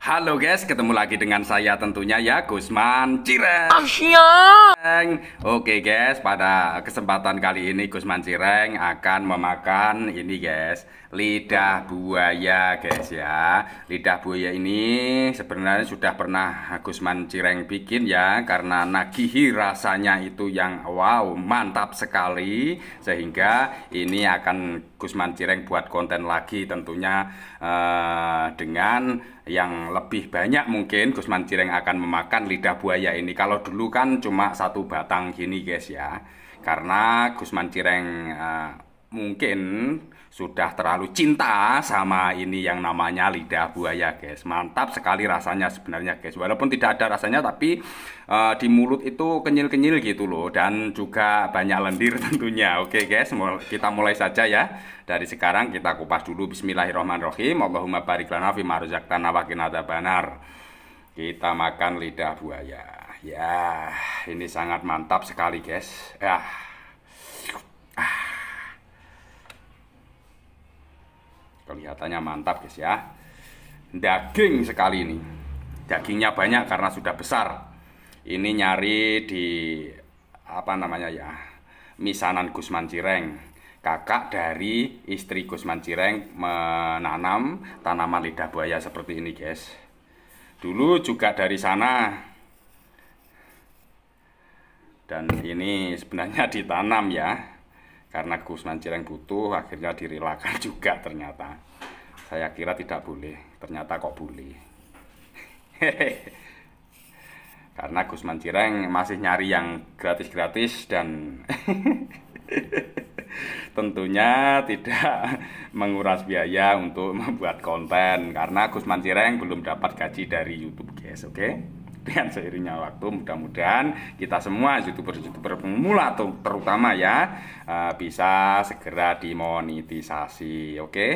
Halo guys, ketemu lagi dengan saya tentunya ya Gusman Cireng. Asyik. Oke guys, pada kesempatan kali ini Gusman Cireng akan memakan ini guys, lidah buaya guys ya. Lidah buaya ini sebenarnya sudah pernah Gusman Cireng bikin ya karena nagihi rasanya itu yang wow, mantap sekali sehingga ini akan Gusman Cireng buat konten lagi tentunya uh, dengan yang lebih banyak mungkin Gusman Cireng akan memakan lidah buaya ini. Kalau dulu kan cuma satu batang gini guys ya. Karena Gusman Cireng eh, mungkin sudah terlalu cinta sama ini yang namanya lidah buaya guys mantap sekali rasanya sebenarnya guys walaupun tidak ada rasanya tapi uh, di mulut itu kenyil-kenyil gitu loh dan juga banyak lendir tentunya oke guys kita mulai saja ya dari sekarang kita kupas dulu bismillahirrahmanirrahim Allahumma barik lana fi marzaqtana wa banar kita makan lidah buaya ya ini sangat mantap sekali guys ya ah. ah. Kelihatannya mantap guys ya. Daging sekali ini. Dagingnya banyak karena sudah besar. Ini nyari di apa namanya ya? Misanan Gusman Cireng. Kakak dari istri Gusman Cireng menanam tanaman lidah buaya seperti ini, guys. Dulu juga dari sana dan ini sebenarnya ditanam ya karena Gusman Cireng butuh akhirnya dirilakan juga ternyata saya kira tidak boleh ternyata kok boleh karena Gusman Cireng masih nyari yang gratis-gratis dan tentunya tidak menguras biaya untuk membuat konten karena Gusman Cireng belum dapat gaji dari YouTube guys oke okay? Dengan seiringnya waktu mudah-mudahan kita semua youtuber-youtuber pemula atau terutama ya eh, bisa segera dimonetisasi oke okay?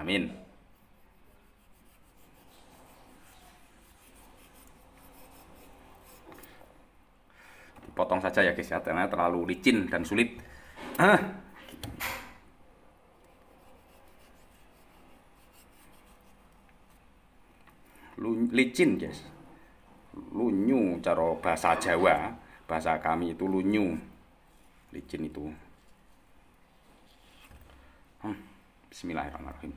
amin potong saja ya guys ya karena terlalu licin dan sulit ah. licin guys lunyu cara bahasa Jawa bahasa kami itu lunyu licin itu hmm. Bismillahirrahmanirrahim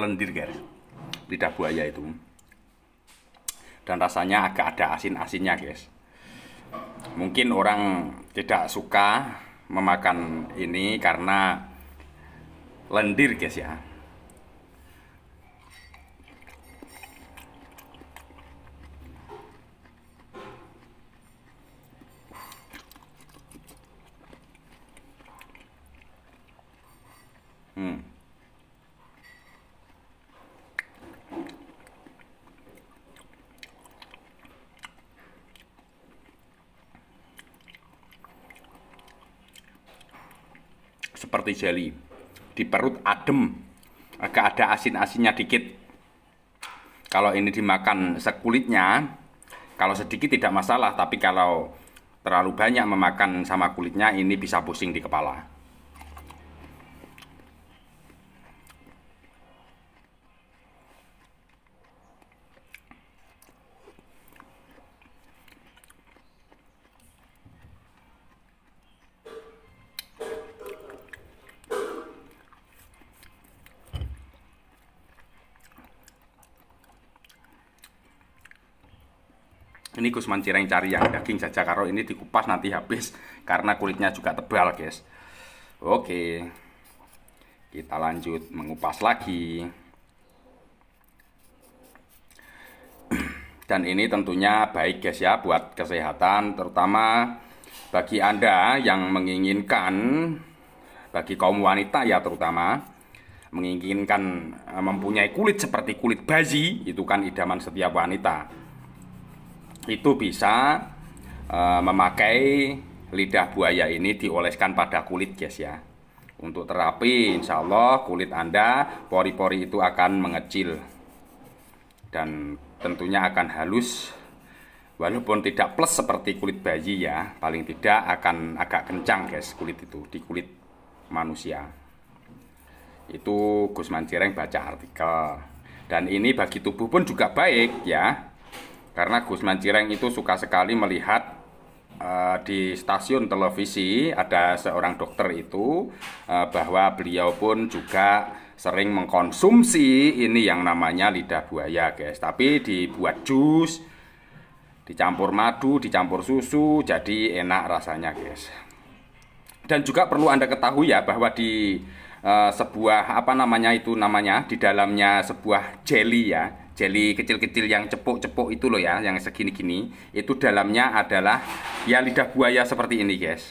lendir guys lidah buaya itu dan rasanya agak ada asin-asinnya guys mungkin orang tidak suka memakan ini karena lendir guys ya seperti jelly Di perut adem, agak ada asin-asinnya dikit. Kalau ini dimakan sekulitnya, kalau sedikit tidak masalah, tapi kalau terlalu banyak memakan sama kulitnya ini bisa pusing di kepala. ini Gusman cireng cari yang daging saja karo ini dikupas nanti habis karena kulitnya juga tebal guys oke kita lanjut mengupas lagi dan ini tentunya baik guys ya buat kesehatan terutama bagi anda yang menginginkan bagi kaum wanita ya terutama menginginkan eh, mempunyai kulit seperti kulit bazi itu kan idaman setiap wanita itu bisa uh, memakai lidah buaya ini dioleskan pada kulit guys ya untuk terapi insya Allah kulit anda pori-pori itu akan mengecil dan tentunya akan halus walaupun tidak plus seperti kulit bayi ya paling tidak akan agak kencang guys kulit itu di kulit manusia itu Gus Mancireng baca artikel dan ini bagi tubuh pun juga baik ya karena Gusman Mancireng itu suka sekali melihat uh, di stasiun televisi ada seorang dokter itu uh, bahwa beliau pun juga sering mengkonsumsi ini yang namanya lidah buaya, guys. Tapi dibuat jus, dicampur madu, dicampur susu, jadi enak rasanya, guys. Dan juga perlu Anda ketahui ya bahwa di uh, sebuah apa namanya itu namanya di dalamnya sebuah jelly ya Jeli kecil-kecil yang cepuk-cepuk itu loh ya, yang segini-gini. Itu dalamnya adalah ya lidah buaya seperti ini, guys.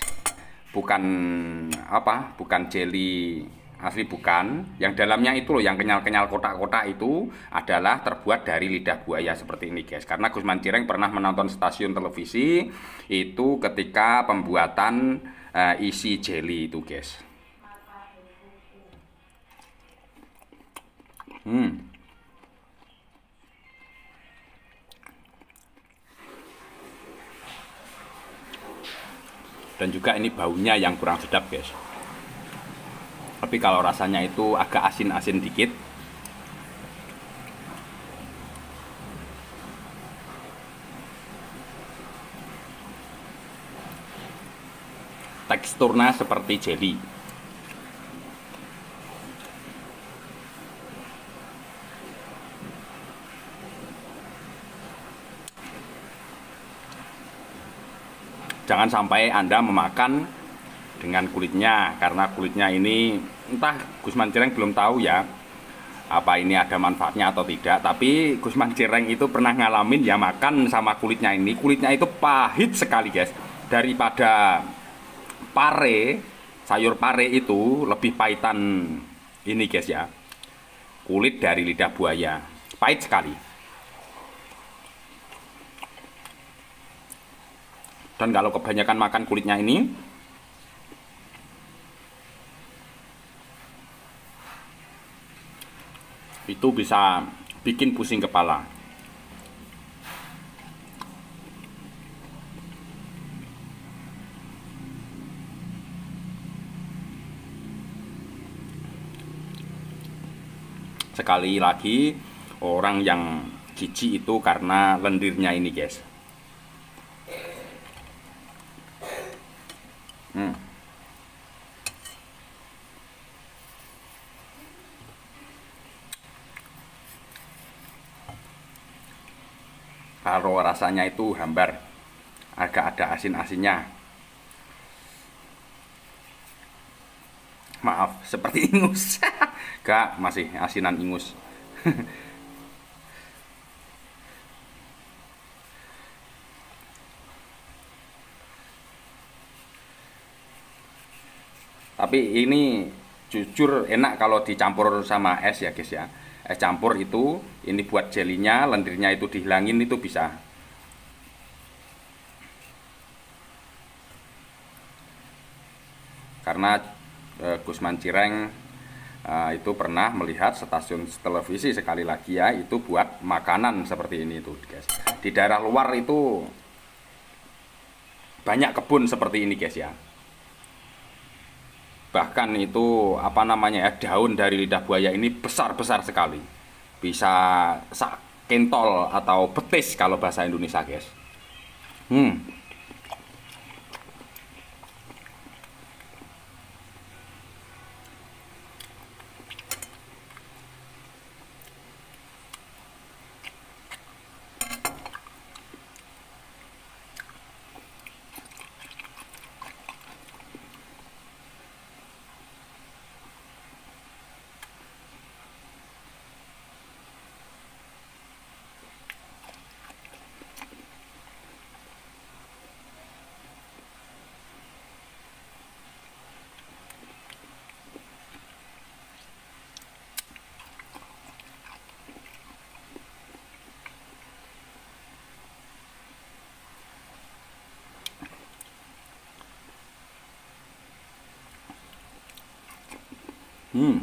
Bukan apa? Bukan jeli asli bukan. Yang dalamnya itu loh yang kenyal-kenyal kotak-kotak itu adalah terbuat dari lidah buaya seperti ini, guys. Karena Gus Mancireng pernah menonton stasiun televisi itu ketika pembuatan uh, isi jeli itu, guys. Hmm. dan juga ini baunya yang kurang sedap guys tapi kalau rasanya itu agak asin-asin dikit teksturnya seperti jelly jangan sampai Anda memakan dengan kulitnya karena kulitnya ini entah Gusman Cireng belum tahu ya apa ini ada manfaatnya atau tidak tapi Gusman Cireng itu pernah ngalamin ya makan sama kulitnya ini kulitnya itu pahit sekali guys daripada pare sayur pare itu lebih pahitan ini guys ya kulit dari lidah buaya pahit sekali dan kalau kebanyakan makan kulitnya ini itu bisa bikin pusing kepala sekali lagi orang yang jijik itu karena lendirnya ini guys Hmm. rasanya itu hambar, agak ada asin-asinnya. Maaf, seperti ingus. Gak, masih asinan ingus. tapi ini jujur enak kalau dicampur sama es ya guys ya es campur itu ini buat jelinya lendirnya itu dihilangin itu bisa karena e, Gusman Cireng e, itu pernah melihat stasiun televisi sekali lagi ya itu buat makanan seperti ini itu guys di daerah luar itu banyak kebun seperti ini guys ya bahkan itu apa namanya ya daun dari lidah buaya ini besar-besar sekali bisa kentol atau betis kalau bahasa Indonesia guys hmm Hmm.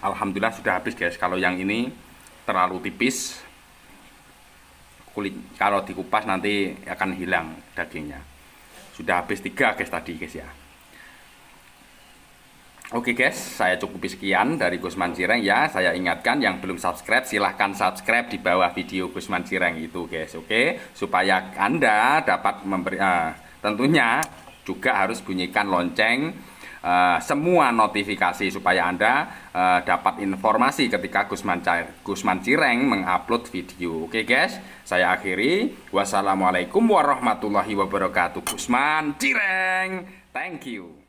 Alhamdulillah sudah habis guys kalau yang ini terlalu tipis kulit kalau dikupas nanti akan hilang dagingnya sudah habis tiga guys tadi guys ya Oke guys, saya cukup sekian dari Gusman Cireng ya. Saya ingatkan yang belum subscribe silahkan subscribe di bawah video Gusman Cireng itu guys, oke? Supaya Anda dapat memberi uh, tentunya juga harus bunyikan lonceng uh, semua notifikasi supaya Anda uh, dapat informasi ketika Gusman Gusman Cireng mengupload video. Oke guys, saya akhiri. Wassalamualaikum warahmatullahi wabarakatuh. Gusman Cireng. Thank you.